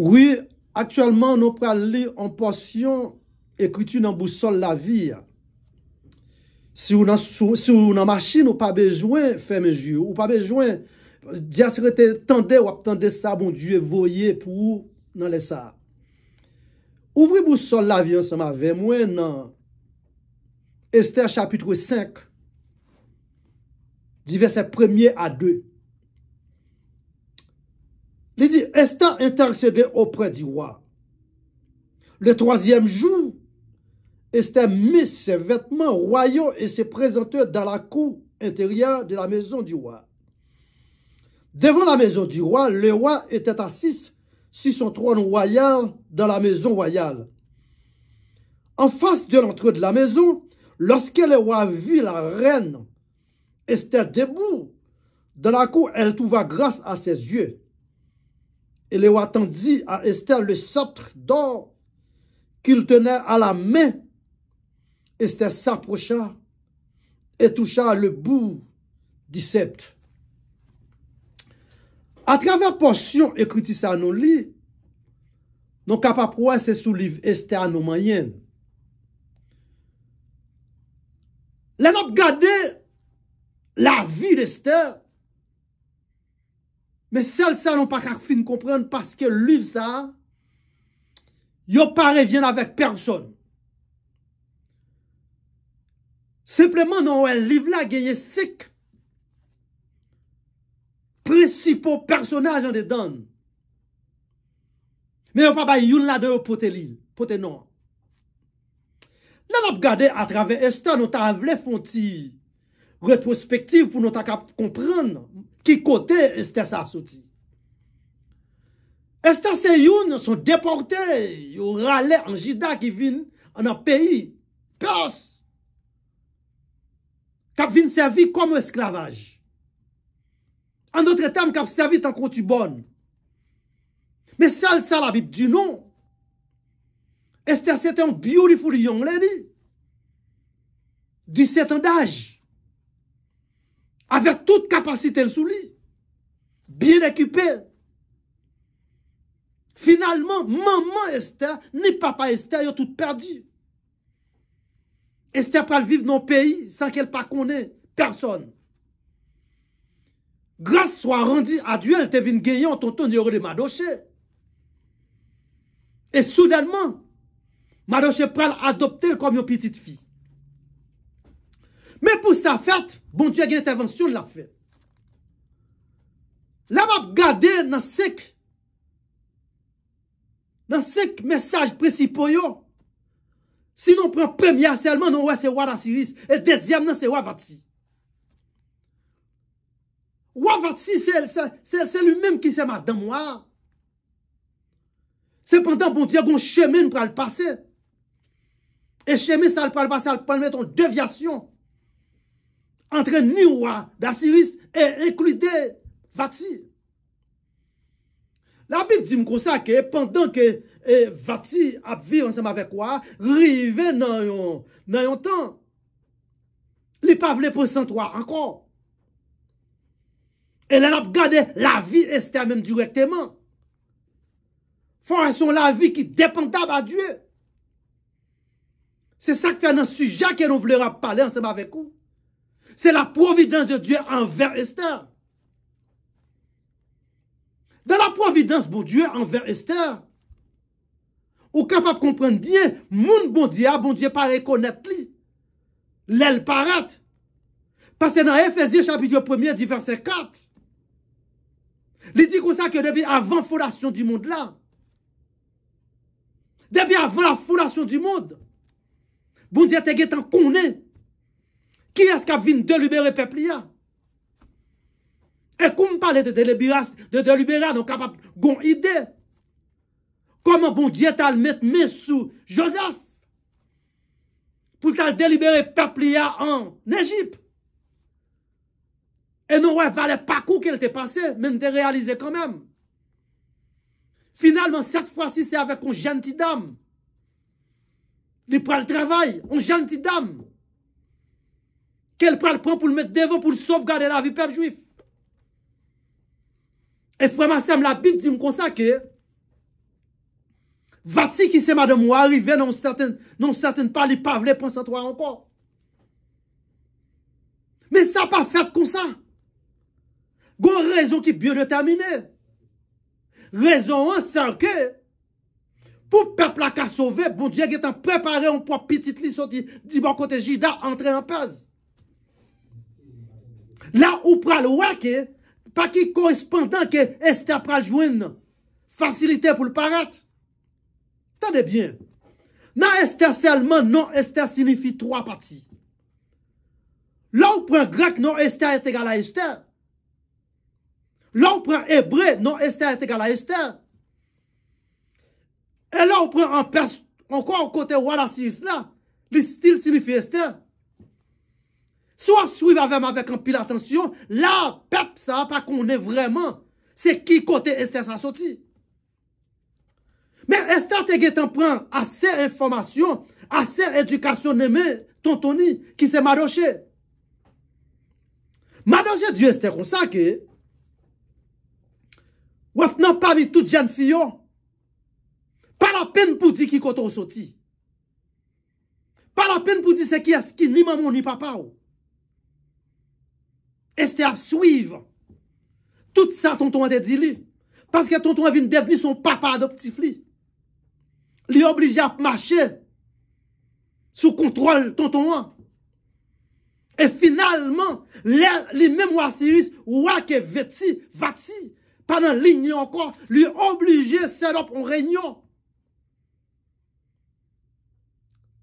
Ouye, aktualman nou pral li an porsyon ekritu nan bousol la vi. Si ou nan masjin ou pa bejwen, feme ju, ou pa bejwen, di asre te tende wak tende sa bon duye voye pou nan lesa. Ouvri bousol la vi an sema ve mwen nan Esther chapitre 5, di ve se premye a dey. Il dit, Esther intercédait auprès du roi. Le troisième jour, Esther mit ses vêtements royaux et se présenta dans la cour intérieure de la maison du roi. Devant la maison du roi, le roi était assis sur son trône royal dans la maison royale. En face de l'entrée de la maison, lorsque le roi vit la reine Esther debout, dans la cour, elle trouva grâce à ses yeux. e le ou attendi a Esther le sotre d'or ki l tene a la men, Esther sa procha e toucha le bou di sept. A travèr porsyon ekwiti sa anon li, non kapaproè se sou liv Esther anon mayen. Le not gade la vi d'Esther Men sel-sel nou pa kak fin kompren paske liv sa, yo pa revyen avèk person. Simpleman nou el liv la genye sek presipo personaj an de dan. Men yo pa bay yon la de yo potè li, potè nou. La nap gade atrave este nou ta avle fonti retrospektiv pou nou ta kap komprenn Ki kote este sa soti. Este se yon son deporte, yo rale an jida ki vin an an peyi, peyos, kap vin servi kon ou esklavaj. An notre tem kap servi tanko tu bon. Me sal sal abib du nou, este se ten beautiful yon leni, di setan daj. avec toute capacité sous lui, bien équipé. Finalement, maman Esther ni papa Esther, ils ont tout perdu. Esther peut vivre dans le pays sans qu'elle ne connaisse personne. Grâce soit rendue à Dieu, elle te vient gagner en tonton de Madoché. Et soudainement, Madoché peut adopter comme une petite fille. Mè pou sa fèt, bon diè gen intervensyon la fèt. La map gade nan sek nan sek mesaj precipo yo si non pren premia selman nan wè se wad a Siris e dezyam nan se wad vat si. Wad vat si se lü menm ki se madan wad. Sepantan bon diè gon chemè nou pral pase e chemè sal pral pase al pral meton devyasyon entre niwa da Siris, e inklude vati. La bi di mkousa ke, pandan ke eh, vati ap viv ansem avekwa, rive nan yon tan. Li pa vle pesan toa ankon. E lal ap gade la vi este a menm direkteman. Fwa an son la vi ki depan tab a Diyo. Se sak fè an an suja ke nou vle rap pale ansem avekwa. C'est la providence de Dieu envers Esther. Dans la providence, de Dieu, envers Esther, ou capable de comprendre bien, monde bon Dieu, ah, bon Dieu pas reconnaître lui. L'aile paraît. Parce que dans Ephésiens chapitre 1 verset 4, il dit comme ça que depuis avant la fondation du monde là, depuis avant la fondation du monde, bon Dieu te en connaît qui est-ce qui a délibérer le peuple Et comment parler de délibération, de délibération, capable pas une idée. Comment bon Dieu t'a mettre sous Joseph pour t'a délibérer le peuple en Égypte? Et nous, ne valait pas coup qu'elle t'est passé, mais nous t'es réalisé quand même. Finalement, cette fois-ci, c'est avec une gentille dame. Il prend le travail, une gentille dame. kel pral pran pou l met devan pou l sovgade la vi pep jwif. E fwema se m la bib di m konsa ke, vati ki se m a de m wari ve non sartan pa li pavle pon satoa ankor. Me sa pa fet konsa, gwen rezon ki byo de tamine. Rezon an se anke, pou pep la ka sove, bon diye gen tan prepare anpwa pitit li soti di ban kote jida antre an paz. La ou pral wèke, pa ki korespondan ke Ester pral jwen fasilite pou l'parat, tade bien. Nan Ester selman, nan Ester sinifi 3 pati. La ou pran grek, nan Ester et egal a Ester. La ou pran ebre, nan Ester et egal a Ester. E la ou pran an pers, an kon an kote wala si isla, li stil sinifi Ester. So ap sou i bavem avek an pi l'atensyon, la pep sa pa konen vreman se ki kote Estes a soti. Men Estes te ge ten pren ase informasyon, ase edukasyon neme, tontoni, ki se madoshe. Madoshe di Estes kon sa ge, wap nan pa mi tout jen fiyon, pa la pen pou di ki kote o soti. Pa la pen pou di se ki eski ni maman ni papa ou. Estè ap souiv. Tout sa tonton an te di li. Paske tonton an vin deveni son papa adoptif li. Li oblige ap mache. Sou kontrol tonton an. E finalman. Li memwa siris. Ou ak e vati. Panan li nye anko. Li oblige serop an renyon.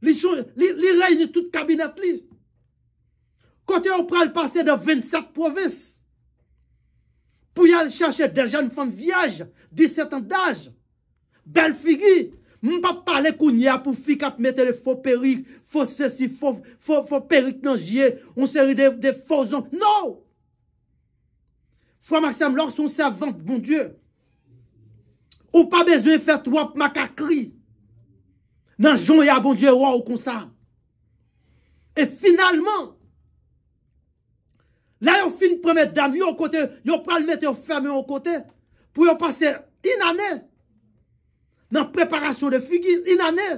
Li reyne tout kabinet li. Kote ou pral pase de 27 provins. Pou yal chache deja nou fan viyaj. 17 an daj. Bel figi. Moun pap pale kounye apou fik ap mette le fo perik. Fo se si fo perik nan jye. Ou seri de fo zon. Nou. Fwa maksam lor son savant bon dieu. Ou pa bezoen fet wap makakri. Nan joun ya bon dieu waw kon sa. E finalman. La yo fin promet dam yo kote, yo pral met yo ferme yo kote, pou yo pase inane, nan preparasyon de fugi, inane,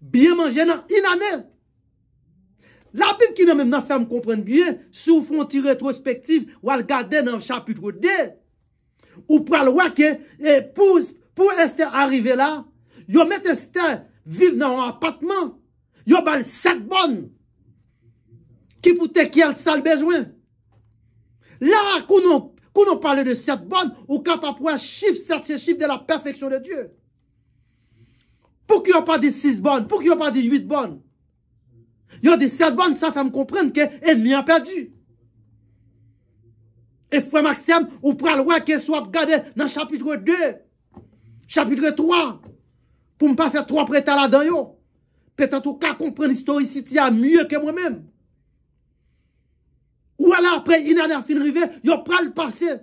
biye manje nan inane. La bib ki nan men nan ferme komprenne biye, sou fronti retrospektif wale gade nan chapitre de, ou pral wake epouz pou este arrive la, yo met este vive nan apatman, yo bal sek bonn, Ki pote ki el sal bezwen. La konon konon pale de set bon, ou ka pa pou an chif set se chif de la perfeksyon de Diyo. Pou ki an pa de six bon, pou ki an pa de yuit bon. Yon de set bon, sa fe m komprende ke en mi an perdu. E fwe maksem, ou pral wè ke swap gade nan chapitre 2, chapitre 3, pou m pa fe 3 pretal adan yo. Pe tatou ka komprende historisitya mye ke mwen menm. Ou ala apre ina na fin rive... Yo pral pase...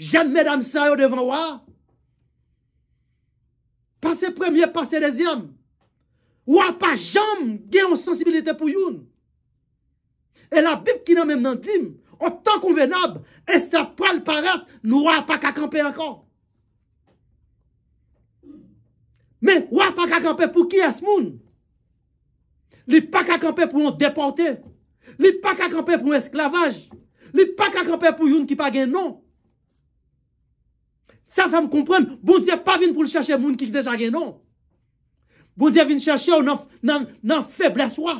Janme dam sayo devan waa... Pase premye, pase dezyem... Waa pa jam... Gen yon sensibilite pou yon... E la bib ki nan men mentim... O tan konvenab... Estap pral paret... Nou waa pa kakampe ankon... Men waa pa kakampe pou ki yas moun... Li pa kakampe pou yon deporte... Li pa kakampè pou esklavaj. Li pa kakampè pou youn ki pa gen non. Sa fèm kompren, bou diè pa vin pou l chache moun ki deja gen non. Bou diè vin chache ou nan feble swa.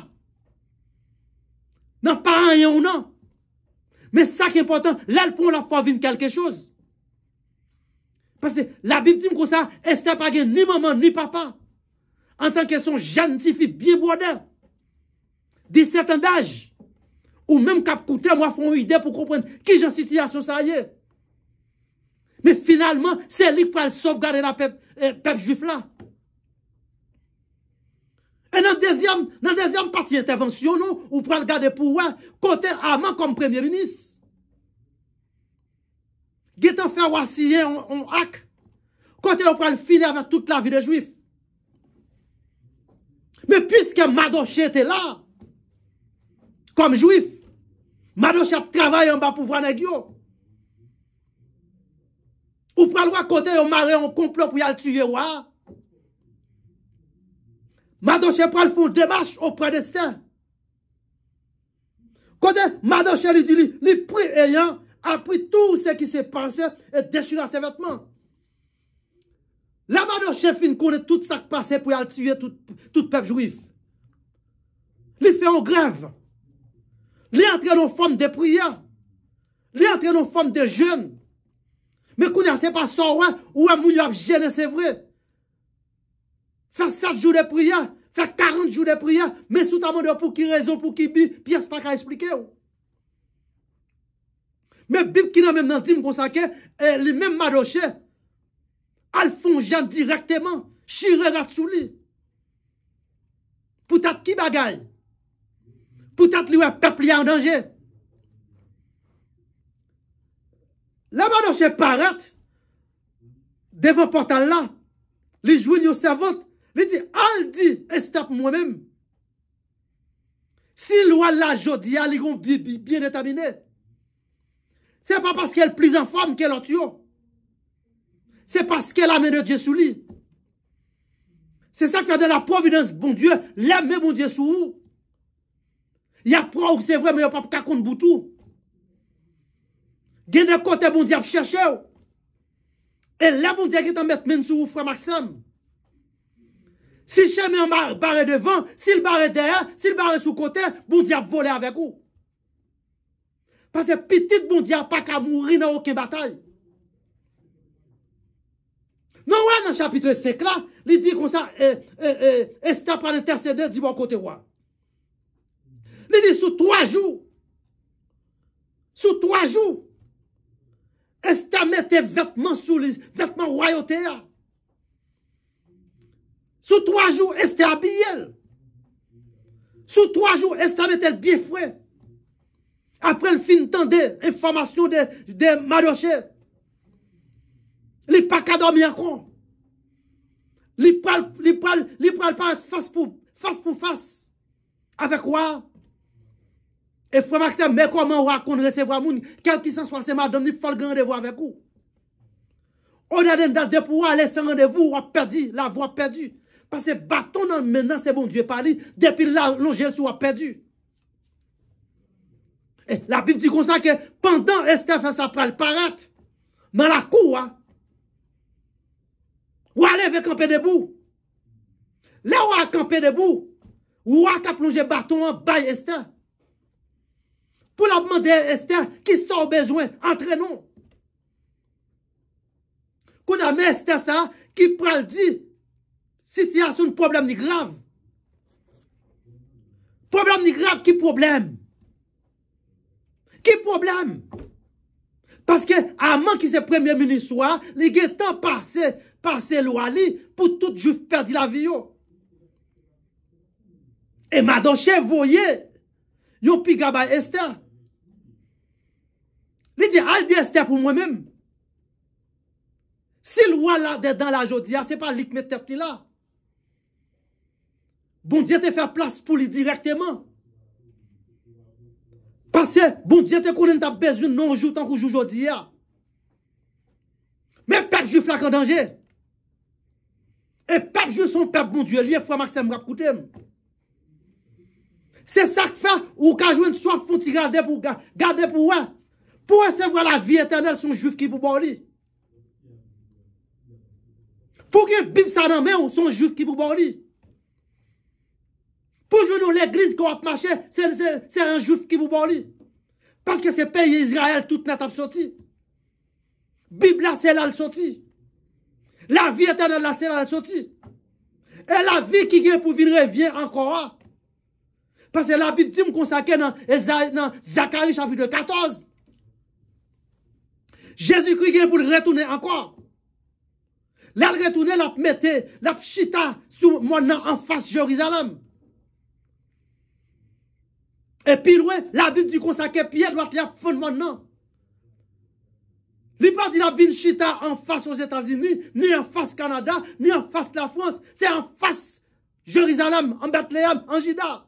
Nan paran yon ou nan. Men sa ki important, lè l pou an la fò vin kelke chouz. Pase la bib ti mkousa, es te pa gen ni maman ni papa. An tanke son jantifi biye bwane. Di setan dajj. Ou menm kap koute, mwa foun ide pou kompren ki jan siti asosaye. Men finalman, se lik pou al sof gade la pep juif la. E nan dezyam pati intervensyon nou, ou pou al gade pou wè, kote aman kom premier unis. Gite an fè wasyen an ak, kote ou pou al fine avè tout la vi de juif. Men pwiske madoche ete la, kom jwif, madoche ap travay an ba pou vran e gyo, ou pral wak kote yon mare an komplo pou yal tuye wak, madoche pral foun demache ou pran desten, kote madoche li di li, li pri eyan, apri tou se ki se panse, e deshi lan se vetman, la madoche fin kone tout sak pase pou yal tuye tout pep jwif, li fe an grev, Li antre nou fom de priya. Li antre nou fom de jen. Me kou nase pa sa wè, wè moun yo ap jen e se vre. Fè 7 jou de priya, fè 40 jou de priya, me sou ta moun de pou ki rezon, pou ki bi, pi as pa ka esplike ou. Me bib ki nan men nan tim kon sa ke, eh, li men madoche, al fon jen direkteman, shire gatsou li. Poutat ki bagay? Poutat ki bagay? Ou tat li wè pepli an dange. La man nou se paret, devan portan la, li jwen yo savote, mi di, al di, estap mwen mèm. Si lwa la jodi al, li kon biye netamine. Se pa paske el plis an fom ke lantyo. Se paske la menè diyesou li. Se sa kya de la providence bon die, la menè bon diyesou ou. Ya prouk se vwe men yo pap kakoun boutou. Gine kote bon diap chè chè ou. E la bon diap ki tan met men sou ou fra maksam. Si chè men barè devan, si l barè der, si l barè sou kote, bon diap vole avèk ou. Pase pitit bon diap pa ka mou rina ou ke batal. Nan non, wè nan chapitre seklat, li di kon sa, e, eh, e, eh, e, eh, e, esta pan interceder di wò kote wò. Li di sou 3 jou. Sou 3 jou. Estan mette vetman sou li. Vetman royotea. Sou 3 jou estan abiyel. Sou 3 jou estan mette bifwe. Apre l fin tan de. Informasyon de. De madoche. Li pakadom yankon. Li pral. Li pral. Li pral. Fas pou. Fas pou fas. Avek wak. E fwa makse mè kwa man wakonde resevwa moun, kel ki san swa seman doni fol gen an devou avèk ou. Ou yade m dal depou wale se an devou wap perdi, la wap perdi. Pase baton nan menan se bon, diwe parli, depi la lonjèl sou wap perdi. E la bib di konsa ke, pandan estè fwa sa pral parat, nan la kou wap. Wale ve kampe debou. Le wak kampe debou, wak a plonje baton wap bay estè. pou la pman de Ester ki sa ou bezwen, entrenon. Kou nan men Ester sa, ki pral di, si ti asoun problem ni grav. Problem ni grav, ki problem? Ki problem? Paske, aman ki se premye meni swa, li gen tan parse, parse lwa li, pou tout juf perdi la vi yo. Eman dan che voye, yo pi gabay Ester, Li di al di este pou mwen mèm. Si lwa la de dan la jodi a, se pa lik me tep li la. Boun di te fe plas pou li direktèman. Pase, boun di te konen ta bezoun non jou tan koujou jodi a. Mè pep jou flak an danje. E pep jou son pep, boun di li e fwa maksem rap koutèm. Se sak fe ou ka joun sou an fwoti gade pou wè. Pou esèvwa la vi etenel son juv ki pou bòli. Pou gen bib sa nan men ou son juv ki pou bòli. Pou jounou l'eglise kwa ap mache, se ren juv ki pou bòli. Paske se peye Israel tout net ap soti. Bib la se la l soti. La vi etenel la se la l soti. E la vi ki gen pou vinre, vin an kora. Paske la bib ti m konsake nan Zakari chapit de katoz. Jésus-Christ vient pour le retourner encore. Là, il retourner, l'a mettre, l'a chita sous mon nom en face de Jérusalem. Et puis la Bible dit qu'on Pierre doit être mon nom. Il pas dit la ville chita en face aux États-Unis, ni en face Canada, ni en face la France. C'est en face Jérusalem, en Bethléem, en Jida.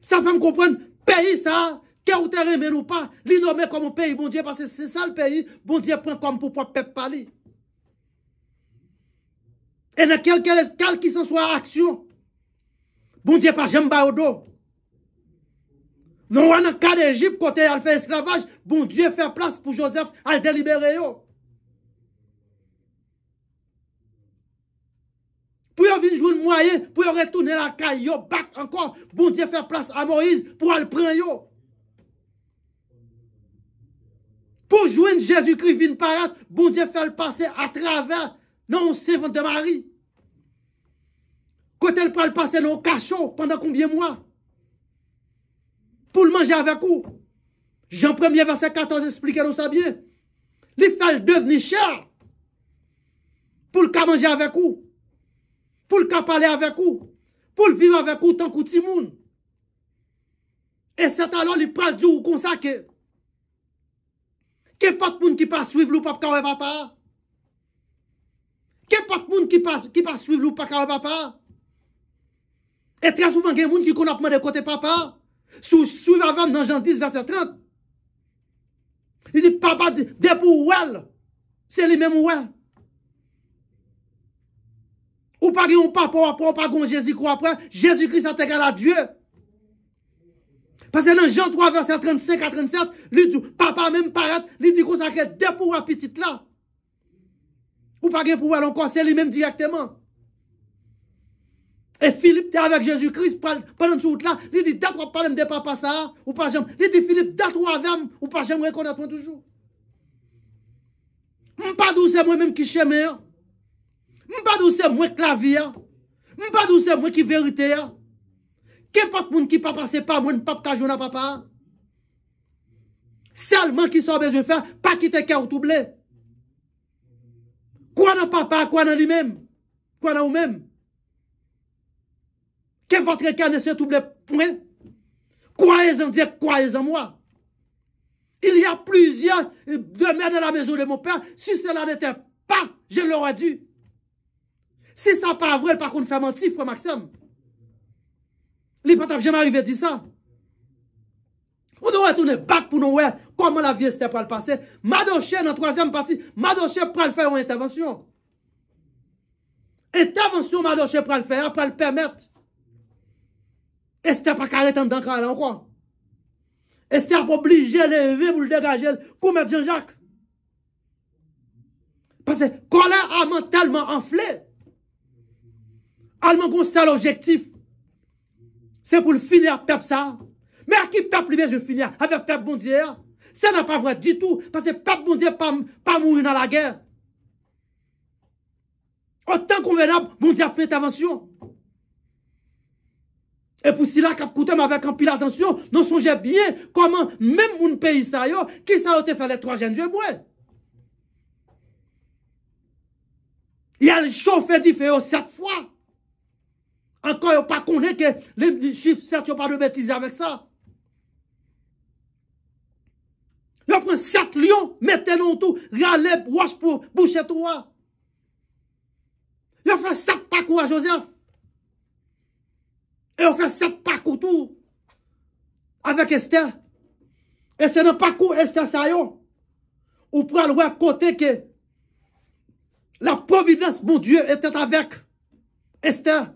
Ça fait me comprendre, pays ça, ou terre, mais nous pas. L'innommer comme un pays, bon Dieu, parce que c'est ça le pays. Bon Dieu, prend comme pour pas peuple parler. Et dans quel, quel, quel qui s'en soit action, bon Dieu, pas j'aime pas au Non, on cas d'Égypte quand elle fait esclavage, bon Dieu, fait place pour Joseph à le délibérer. Yo. Pour y'en jouer journée moyen, pour retourner la caille, yo, encore, bon Dieu, fait place à Moïse pour aller prendre. Yo. Pour joindre Jésus-Christ, une parade, bon Dieu fait le passer à travers, non, servante de Marie. Quand elle prend le passer dans le cachot, pendant combien de mois? Pour le manger avec vous. Jean 1 verset 14, expliquez nous ça bien. Il fait devenir cher. Pour le manger avec vous. Pour le parler avec vous. Pour le vivre avec vous tant que tout le Et c'est alors qu'il parle du consacré. Kè pat moun ki pa suive loup ap kawe papa? Kè pat moun ki pa suive loup ap kawe papa? E trè souven gen moun ki kon ap mè de kote papa? Sou suive avan nan jan 10 verse 30? Y di papa debou ouel? Se li mèm ouel? Ou pa gen ou papa ou pa gen ou jési kou ap wè? Jési kris atè gèl a dieu? Parce que dans Jean 3, verset 35 à 37, lui dit, papa même paraît, il dit consacré deux pour la petite là. Ou pas pour elle encore, c'est lui-même directement. Et Philippe était avec Jésus-Christ pendant tout là. Il dit, d'être ou de papa ça, ou pas j'aime. Il dit, Philippe, d'être avec avec ou pas j'aime reconnaître moi toujours. Pas d'où c'est moi-même qui chemère. pas d'où c'est moi qui la vie. M'pas d'où c'est moi qui vérité. Kè pat moun ki papa se pa moun pap ka jounan papa a? Salman ki sa bezo fè, pa ki te kè ou touble. Kwa nan papa, kwa nan li mèm? Kwa nan ou mèm? Kè vòtre kè ne se touble pouè? Kwa e zan diè, kwa e zan mò? Il y a pluzien de mè nan la mezo de mò pa, si se la ne te pa, jè lè wè du. Se sa pa vwè, pa kon fè mantif wè maksem. li patap jen a rive di sa. Ou nou etoune bak pou nou we, koman la vie este pra l'pase, madoche nan 3e pati, madoche pra l'fè ou intervensyon. Intervensyon madoche pra l'fè, apra l'permète, este pa karetan dankan al an kwa. Este pa oblige lè, pou l'degajel, kou mèd jen jak. Pase, kou lè a man telman anflè, a man goun se l'objektif, se pou l finir pep sa, mè a ki pep l mèj l finir, avè pep bondyer, se nan pa vwè ditou, pasè pep bondyer pa mwou nan la gèr, an tan konvenab, bondyer fèmè t'avansyon, epou sila kap koutèm avè kampil adansyon, nan sonjè bie, koman mèm moun pe isaryo, ki sa wote fè l etroajen djè mwè, yal chow fè di fè yo set fwa, Encore, ils pas connu que les chiffres 7, ils pas de bêtises avec ça. Ils pris 7 lions, mettez-les tout, râlez, roche pour boucher toi. Ils fait 7 parcours à Joseph. Et ils fait 7 parcours tout avec Esther. Et c'est dans le parcours Esther Sayon, yon. Ou pour aller côté que la providence, mon Dieu, était avec Esther.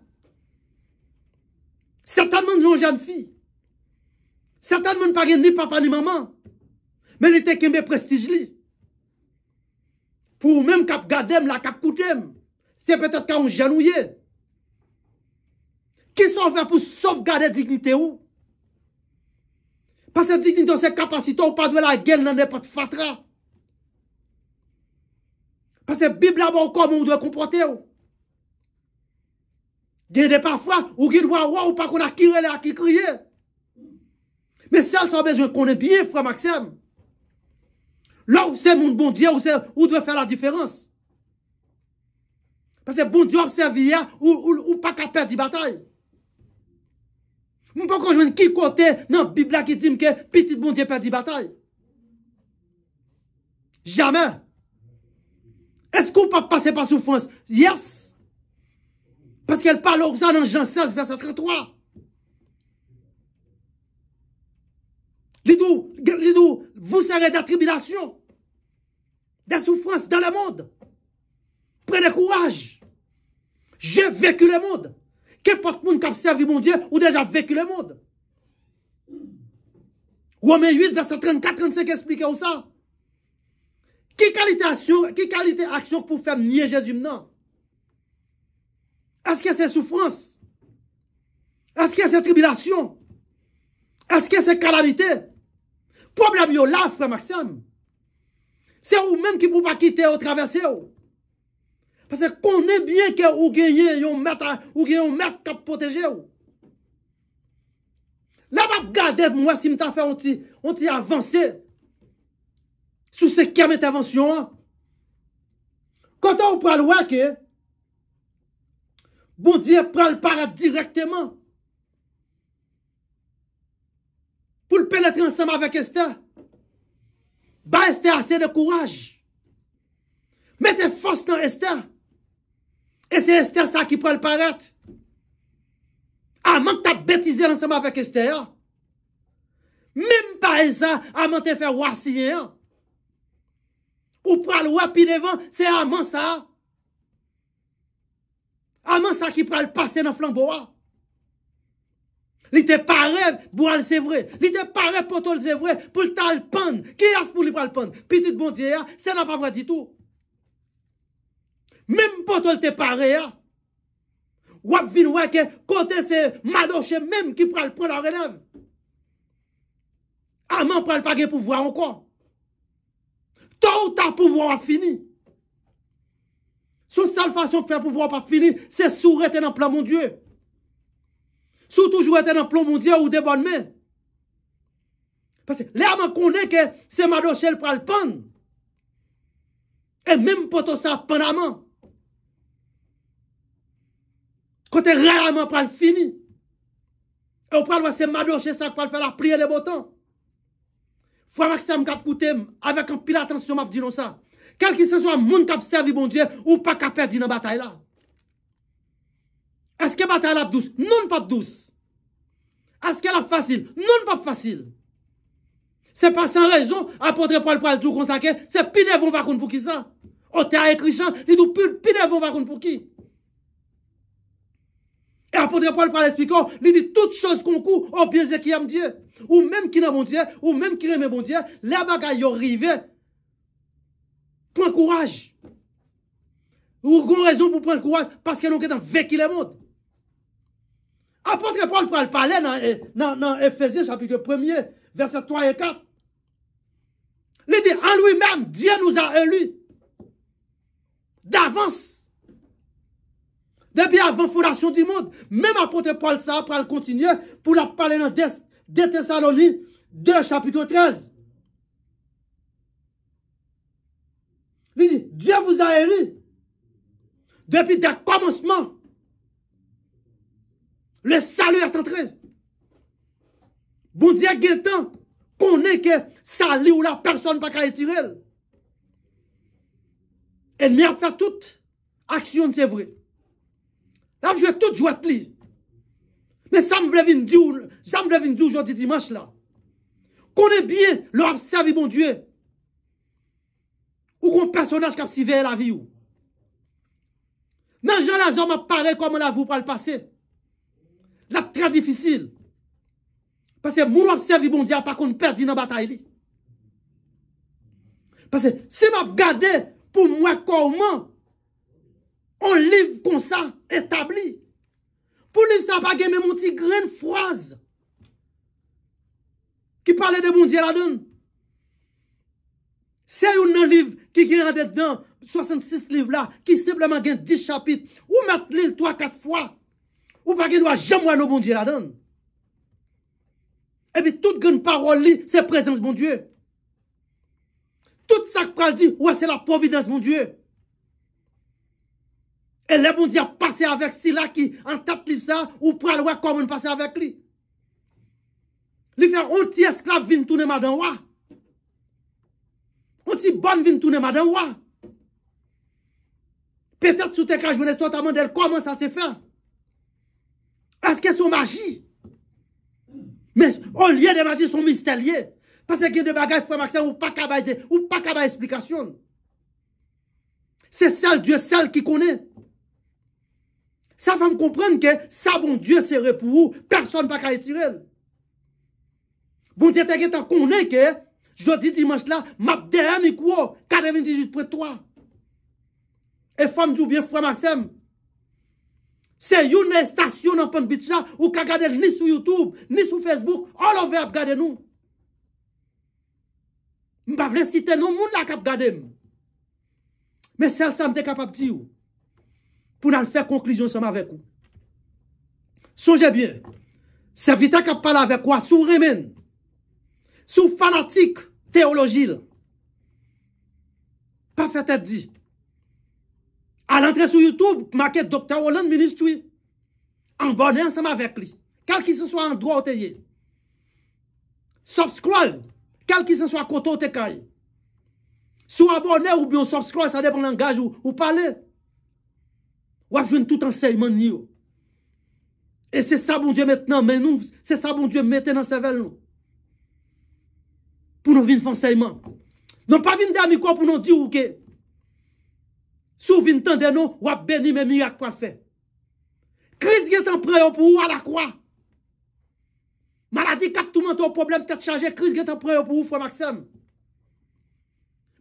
Sertan men nou jan fi. Sertan men pa gen ni papa ni mama. Men li te kembe prestij li. Pou men kap gadem la kap koutem. Se petet ka ou janou ye. Ki son fè pou sof gade dignite ou? Pase dignite ou se kapasito ou pa dwe la gen nan ne pat fatra. Pase bib labo ou kom ou dwe komprote ou. Il parfois, ou qui doit où ou pas qu'on a qui qui crier. Mais celle ci a besoin qu'on est bien, frère Maxime. Là où c'est mon bon Dieu, où, c'est où doit faire la différence. Parce que bon Dieu observe hier, ou, ou, ou pas qu'à perdre la bataille. Je ne peux pas qui côté dans la Bible qui dit que petit bon Dieu perd la bataille. Jamais. Est-ce qu'on peut passer par souffrance? Yes. Parce qu'elle parle aux dans Jean 16, verset 33. Lidou, Lidou, vous serez des la tribulation, souffrances la dans le monde. Prenez courage. J'ai vécu le monde. Que Qu'importe monde qui a servi mon Dieu ou déjà vécu le monde. Romains 8, verset 34, 35 expliquez-vous ça. Qui qualité action, qui qualité action pour faire nier Jésus maintenant? Aske se soufrans? Aske se tribilasyon? Aske se kalamite? Problem yo la, frè Maxime. Se ou men ki pou pa kite ou travesse ou. Pase konen bien ke ou genye yon mèta, ou genye yon mèta kap poteje ou. La pap gade mwen si mta fè onti avansè sou se ke mèta avansyon an. Kante ou pral wèke, Bon diye pral para direktyman. Poul penetre ansem avèk Esther. Ba este ase de kouaj. Mète fos nan Esther. E se Esther sa ki pral para. Aman te ap betize ansem avèk Esther. Mèm pa esa, aman te fè wak siye. Ou pral wak pi devan, se aman sa. A. Aman sa ki pral pase nan flan bo a. Li te parev bo al zevre. Li te parev potol zevre pou tal pan. Ki as pou li pral pan? Pitit bondye a, se nan pa vwa ditou. Mem potol te pare a. Wap vin wak e kote se maloche mem ki pral pan a relev. Aman pral page pou vwa anko. Tou ta pou vwa a fini. Sou sal fasyon fè pou vwa pa fini, se sou rete nan plan moun die. Sou toujou rete nan plan moun die ou de bon men. Pase, lè a man konen ke se mado chèl pral pan. E menm poto sa pan a man. Kote rè a man pral fini. E ou pral vwa se mado chèl sa pral fè la priye le botan. Fwa maksa m kap koute m, avek an pila atensyon map dinosa. quel que ce soit monde qui a servi bon Dieu, ou pas qui perdre dans la bataille là. Est-ce que la bataille est douce? Non, pas douce. Est-ce qu'elle est facile? Non, pas facile. C'est pas sans raison, apôtre Paul Paul tout consacré, c'est pire vos vacances pour qui ça? Au théâtre écrit il dit pire va vacances pour qui? Et apôtre Paul parle expliquant, il dit toutes choses court... au oh bien qui aime Dieu. Ou même qui n'a bon Dieu, ou même qui aime bon Dieu, les bagailles arrivent Prends courage. Ou raison pour prendre courage parce que nous avons vécu le monde. Apôtre Paul pral parler dans eh, Ephésiens, dans chapitre 1, verset 3 et 4. Il dit, en lui-même, Dieu nous a élus. D'avance. Depuis avant la fondation du monde, même apôtre Paul ça pral continuer pour la parler dans 2 2 chapitre 13. Dieu vous a élu. Depuis le commencement le salut est entré. Bon Dieu, Qu'on connaît que salut ou la personne pas qu'à étirer. Et nous a fait toute action, c'est vrai. Là, je vais toute joie Mais ça me veut dire, ça me veut aujourd'hui dimanche là. Connaît bien servi, bon Dieu. kon personaj kap si veye la vi ou. Nan jan la zon map pare koman la vou pral pase. Lap tre difisil. Pase moun wap sevi bondi apakoun perdi nan batay li. Pase se map gade pou mwen koman an liv kon sa etabli. Pou liv sa apage men moun ti gren fwoaz ki pale de bondi la dun. Se yon nan liv ki gen an dedan, 66 liv la, ki sebleman gen 10 chapit, ou mat bon li l to a 4 fwa, ou pa gen bon do a jam wè nou mondye la dan. E bi tout gen parol li, se prezense mondye. Tout sak pral di, wè se la providence mondye. E le mondye a pase avèk si la ki, an tat liv sa, ou pral wè koman pase avèk li. Li fè anti-esklav vin tou ne madan wè. On ti ban vin toune madan wwa. Petet sou te ka jwene stot amande el koman sa se fe. Aske sou magi. Men, ou liye de magi sou mistel liye. Pase gen de bagay fwe maksen ou pa kaba esplikasyon. Se sel die sel ki kone. Sa fwe m komprende ke, sa bon die sere pou ou, person pa ka etirel. Bon te teke ta kone ke, Jodi, dimanche la, map deyè mik wò, kadevin 18.3. E fòm djoubyen fòm asèm. Se yon ne stasyon anpèn bitja, ou kagade ni sou Youtube, ni sou Facebook, an lò vè ap gade nou. Mbè vè sitè nou, moun la kap gade m. Mè sel sa mdè kap ap di ou. Poun al fè konklyjon seman vek ou. Sonje bien. Se vitè kap pale avek wò, sou remèn. Sou fanatik teolojil. Pa fète di. Al antre sou Youtube, makè Dr. Oland Ministri. Abonè ansèm avèk li. Kèl ki sè so an doa ou te yè. Subscribe. Kèl ki sè so an koto ou te kèy. Sou abonè ou biyon subscribe, sa depan langaj ou pale. Ou ap jwen tout an seyman ni yo. E sè sa bon djè mètè nan menoun. Sè sa bon djè mètè nan sevel nou. Sè sa bon djè mètè nan sevel nou. pou nou vin fonseyman. Non pa vin de amikwa pou nou dirouke. Sou vin tende nou, wap beni men mi akwa fe. Kris gen tan preyo pou wala kwa. Maladi kap touman tou problem tet chaje, kris gen tan preyo pou wala fwa maksem.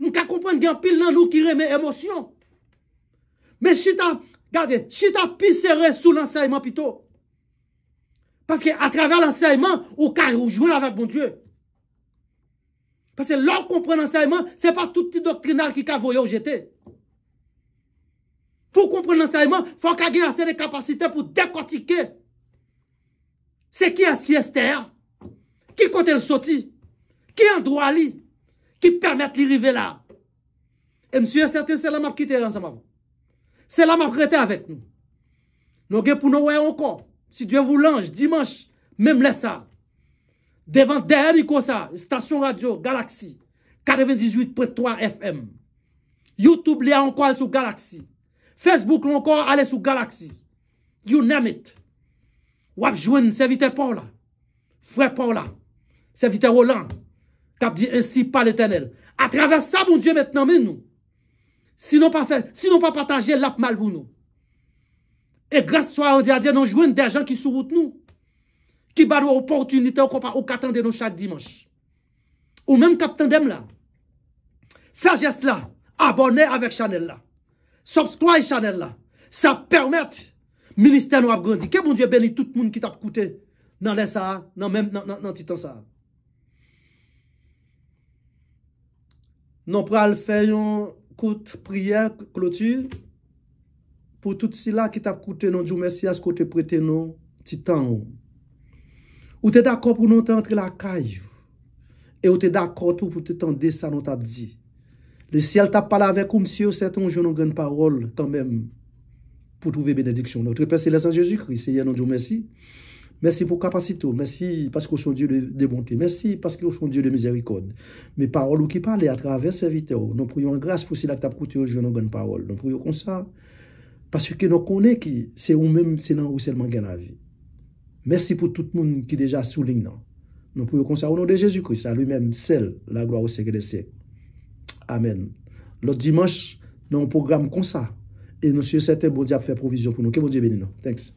Nou ka kompwen gen pil nan nou kire men emosyon. Men chita, chita pisere sou lansayman pito. Paske atreve lansayman, ou kar oujwen avak bon dieu. Pase lor komprenansayman, se pa touti doktrinal ki ka voyo jete. Fou komprenansayman, fwa ka gen ase de kapasite pou dekotike. Se ki as ki ester, ki kote l soti, ki andro ali, ki permette li rive la. E msye sate, selam ap kite yon samavou. Selam ap rete avek nou. Nou gen pou nou wey ankon. Si dwe vou lanj, dimanj, mem lesa. devant derrière Kosa, station radio Galaxy 98.3 FM. YouTube a encore sur Galaxy. Facebook a encore aller sur Galaxy. You name it. Wap jouen serviteur Paul là. Frère Paul là. Serviteur Roland. Cap dit ainsi par l'Éternel. À travers ça mon Dieu maintenant mais nous. Sinon pas faire, sinon pas partager l'app mal pour nous. Et grâce soit on à Dieu nous jouons des gens qui sont route nous. Ki ba nou opotunite w ko pa ou katande nou chak dimanche. Ou menm kapten dem la. Fè jès la. Abone avèk chanel la. Subscribe chanel la. Sa pèrmèt. Ministè nou ap grandi. Kè bon diè beni tout moun ki tap koute nan titan sa a. Non pral fè yon kout priè klo tù. Pou tout si la ki tap koute nan diou mesias kote prete nan titan ou. Ou te d'akot pou nou te antre la kayv, e ou te d'akot ou pou te tende sa nou te apdi. Le siel tap pale avek ou msye ou seton, jounou gen parol, tanmèm pou touve benediksyon. Notre Père Sélèze en Jésus Christ, sè yè nou djou mèsi, mèsi pou kapasito, mèsi paskou son djou de bonté, mèsi paskou son djou de mizérikone. Me parol ou ki pale, a travè se vite ou, nou pou yon grâs pou si lak tap koute ou jounou gen parol, nou pou yon konsa, paskou ki nou konè ki, se ou mèm senan ou sel Mersi pou tout moun ki deja souling nan. Nou pou yo konsa ou nou de Jezikris. A lui men sel la gloa ou se gredese. Amen. Lòt dimans nou an program konsa. E nou si yo sete bodi ap fè provizyon pou nou. Kè bodi e beni nou. Thanks.